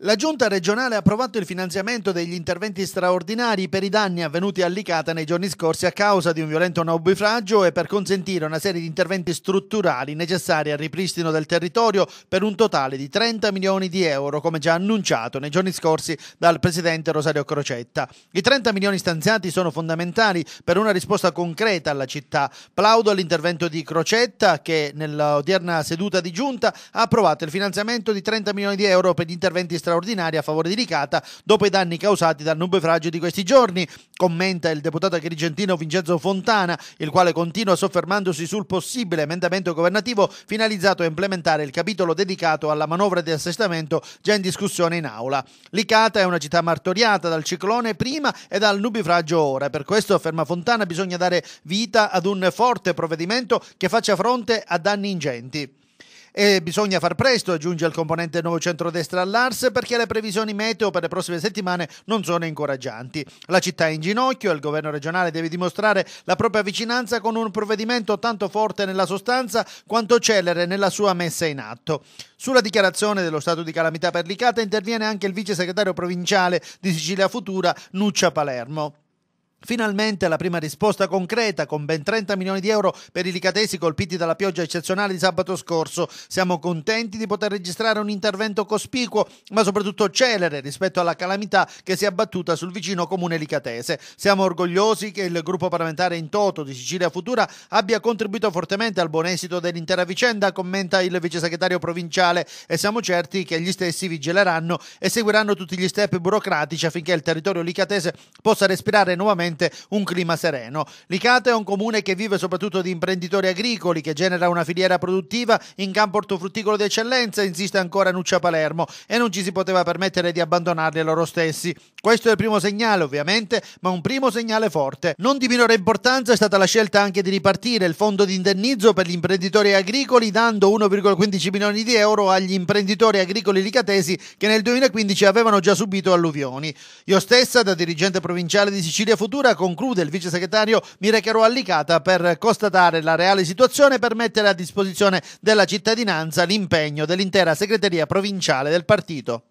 La giunta regionale ha approvato il finanziamento degli interventi straordinari per i danni avvenuti a Licata nei giorni scorsi a causa di un violento naufragio e per consentire una serie di interventi strutturali necessari al ripristino del territorio per un totale di 30 milioni di euro, come già annunciato nei giorni scorsi dal presidente Rosario Crocetta. I 30 milioni stanziati sono fondamentali per una risposta concreta alla città. Plaudo all'intervento di Crocetta che nell'odierna seduta di giunta ha approvato il finanziamento di 30 milioni di euro per gli interventi straordinari straordinaria a favore di Licata dopo i danni causati dal nubefragio di questi giorni, commenta il deputato agrigentino Vincenzo Fontana, il quale continua soffermandosi sul possibile emendamento governativo finalizzato a implementare il capitolo dedicato alla manovra di assestamento già in discussione in aula. Licata è una città martoriata dal ciclone prima e dal nubifragio ora, per questo afferma Fontana bisogna dare vita ad un forte provvedimento che faccia fronte a danni ingenti. E bisogna far presto, aggiunge il componente nuovo centrodestra all'Ars, perché le previsioni meteo per le prossime settimane non sono incoraggianti. La città è in ginocchio e il governo regionale deve dimostrare la propria vicinanza con un provvedimento tanto forte nella sostanza quanto celere nella sua messa in atto. Sulla dichiarazione dello stato di calamità per l'ICATA interviene anche il vice segretario provinciale di Sicilia Futura, Nuccia Palermo. Finalmente la prima risposta concreta con ben 30 milioni di euro per i licatesi colpiti dalla pioggia eccezionale di sabato scorso. Siamo contenti di poter registrare un intervento cospicuo ma soprattutto celere rispetto alla calamità che si è abbattuta sul vicino comune licatese. Siamo orgogliosi che il gruppo parlamentare in toto di Sicilia Futura abbia contribuito fortemente al buon esito dell'intera vicenda, commenta il vice segretario provinciale e siamo certi che gli stessi vigileranno e seguiranno tutti gli step burocratici affinché il territorio licatese possa respirare nuovamente sicuramente un clima sereno. Licata è un comune che vive soprattutto di imprenditori agricoli, che genera una filiera produttiva in campo ortofrutticolo di eccellenza, insiste ancora Nuccia Palermo, e non ci si poteva permettere di abbandonarli loro stessi. Questo è il primo segnale, ovviamente, ma un primo segnale forte. Non di minore importanza è stata la scelta anche di ripartire il fondo di indennizzo per gli imprenditori agricoli, dando 1,15 milioni di euro agli imprenditori agricoli licatesi che nel 2015 avevano già subito alluvioni. Io stessa, da dirigente provinciale di Sicilia Futura, procedura, conclude il vice segretario mi recherò a Licata per constatare la reale situazione e per mettere a disposizione della cittadinanza l'impegno dell'intera segreteria provinciale del partito.